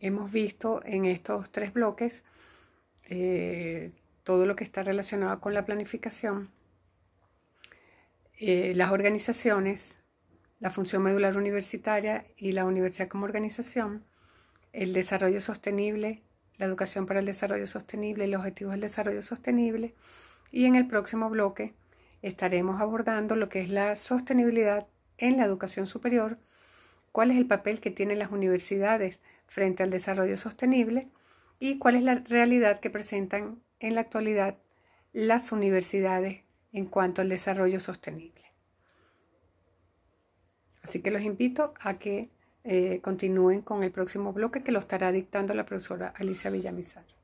hemos visto en estos tres bloques eh, todo lo que está relacionado con la planificación, eh, las organizaciones, la función medular universitaria y la universidad como organización, el desarrollo sostenible, la educación para el desarrollo sostenible, y los objetivos del desarrollo sostenible y en el próximo bloque estaremos abordando lo que es la sostenibilidad en la educación superior cuál es el papel que tienen las universidades frente al desarrollo sostenible y cuál es la realidad que presentan en la actualidad las universidades en cuanto al desarrollo sostenible. Así que los invito a que eh, continúen con el próximo bloque que lo estará dictando la profesora Alicia Villamizar.